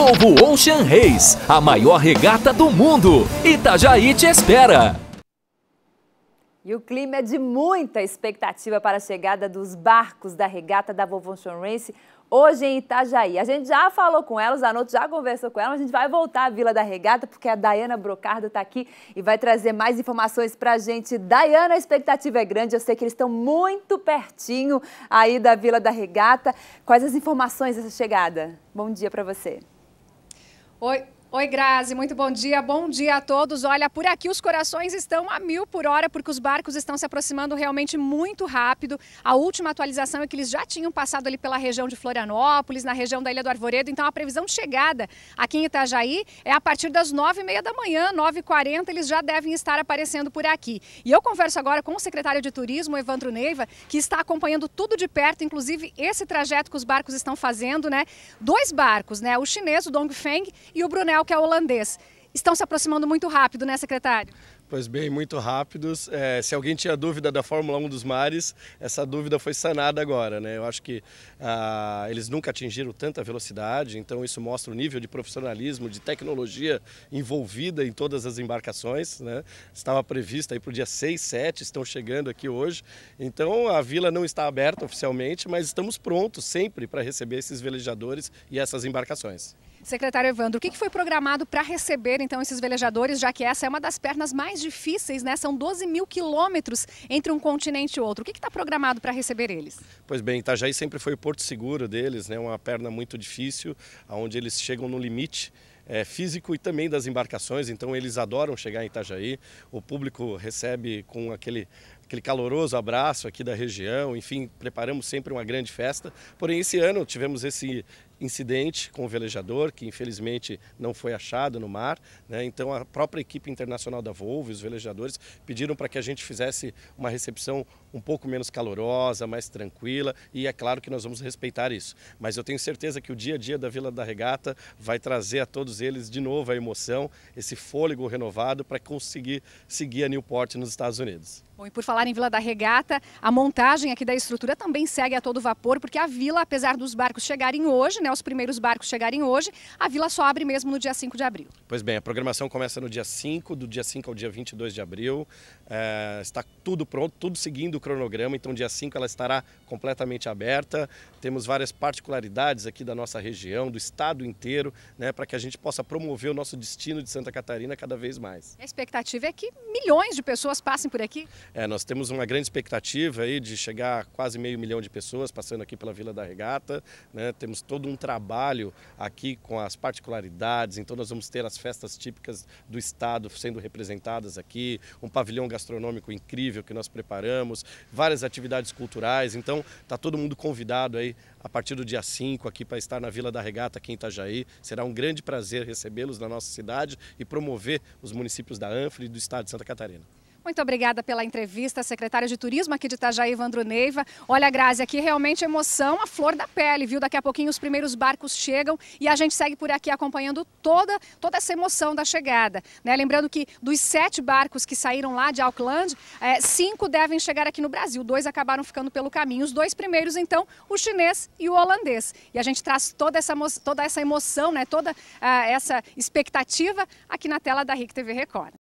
Volvo Ocean Race, a maior regata do mundo. Itajaí te espera! E o clima é de muita expectativa para a chegada dos barcos da regata da Volvo Ocean Race hoje em Itajaí. A gente já falou com ela, a Zanotto já conversou com ela, a gente vai voltar à Vila da Regata, porque a Dayana Brocardo está aqui e vai trazer mais informações para a gente. Dayana, a expectativa é grande, eu sei que eles estão muito pertinho aí da Vila da Regata. Quais as informações dessa chegada? Bom dia para você. Oi. Oi, Grazi, muito bom dia. Bom dia a todos. Olha, por aqui os corações estão a mil por hora, porque os barcos estão se aproximando realmente muito rápido. A última atualização é que eles já tinham passado ali pela região de Florianópolis, na região da Ilha do Arvoredo. Então, a previsão de chegada aqui em Itajaí é a partir das nove e meia da manhã, nove e quarenta, eles já devem estar aparecendo por aqui. E eu converso agora com o secretário de Turismo, Evandro Neiva, que está acompanhando tudo de perto, inclusive esse trajeto que os barcos estão fazendo, né? Dois barcos, né? O chinês, o Dongfeng, e o Brunel que é holandês. Estão se aproximando muito rápido, né, secretário? Pois bem, muito rápidos. É, se alguém tinha dúvida da Fórmula 1 dos mares, essa dúvida foi sanada agora. Né? Eu acho que ah, eles nunca atingiram tanta velocidade, então isso mostra o nível de profissionalismo, de tecnologia envolvida em todas as embarcações. Né? Estava prevista para o dia 6, 7, estão chegando aqui hoje. Então a vila não está aberta oficialmente, mas estamos prontos sempre para receber esses velejadores e essas embarcações. Secretário Evandro, o que foi programado para receber então esses velejadores, já que essa é uma das pernas mais difíceis, né? São 12 mil quilômetros entre um continente e outro. O que está programado para receber eles? Pois bem, Itajaí sempre foi o porto seguro deles, né? Uma perna muito difícil, onde eles chegam no limite é, físico e também das embarcações, então eles adoram chegar em Itajaí. O público recebe com aquele, aquele caloroso abraço aqui da região, enfim, preparamos sempre uma grande festa. Porém, esse ano tivemos esse incidente com o velejador, que infelizmente não foi achado no mar. Né? Então, a própria equipe internacional da Volvo e os velejadores pediram para que a gente fizesse uma recepção um pouco menos calorosa, mais tranquila, e é claro que nós vamos respeitar isso. Mas eu tenho certeza que o dia a dia da Vila da Regata vai trazer a todos eles de novo a emoção, esse fôlego renovado para conseguir seguir a Newport nos Estados Unidos. Bom, e por falar em Vila da Regata, a montagem aqui da estrutura também segue a todo vapor, porque a vila, apesar dos barcos chegarem hoje, né, né, os primeiros barcos chegarem hoje. A vila só abre mesmo no dia 5 de abril. Pois bem, a programação começa no dia 5, do dia 5 ao dia 22 de abril. É, está tudo pronto, tudo seguindo o cronograma, então dia 5 ela estará completamente aberta. Temos várias particularidades aqui da nossa região, do estado inteiro, né, para que a gente possa promover o nosso destino de Santa Catarina cada vez mais. A expectativa é que milhões de pessoas passem por aqui? É, nós temos uma grande expectativa aí de chegar a quase meio milhão de pessoas passando aqui pela Vila da Regata. Né? Temos todo um trabalho aqui com as particularidades, então nós vamos ter as festas típicas do estado sendo representadas aqui, um pavilhão gastronômico incrível que nós preparamos, várias atividades culturais, então está todo mundo convidado aí a partir do dia 5 aqui para estar na Vila da Regata aqui em Itajaí. Será um grande prazer recebê-los na nossa cidade e promover os municípios da Anfre e do estado de Santa Catarina. Muito obrigada pela entrevista, secretária de Turismo aqui de Itajaí, Evandro Neiva. Olha, Grazi, aqui realmente emoção, a flor da pele, viu? Daqui a pouquinho os primeiros barcos chegam e a gente segue por aqui acompanhando toda, toda essa emoção da chegada. Né? Lembrando que dos sete barcos que saíram lá de Auckland, é, cinco devem chegar aqui no Brasil, dois acabaram ficando pelo caminho. Os dois primeiros, então, o chinês e o holandês. E a gente traz toda essa, toda essa emoção, né? toda uh, essa expectativa aqui na tela da RIC TV Record.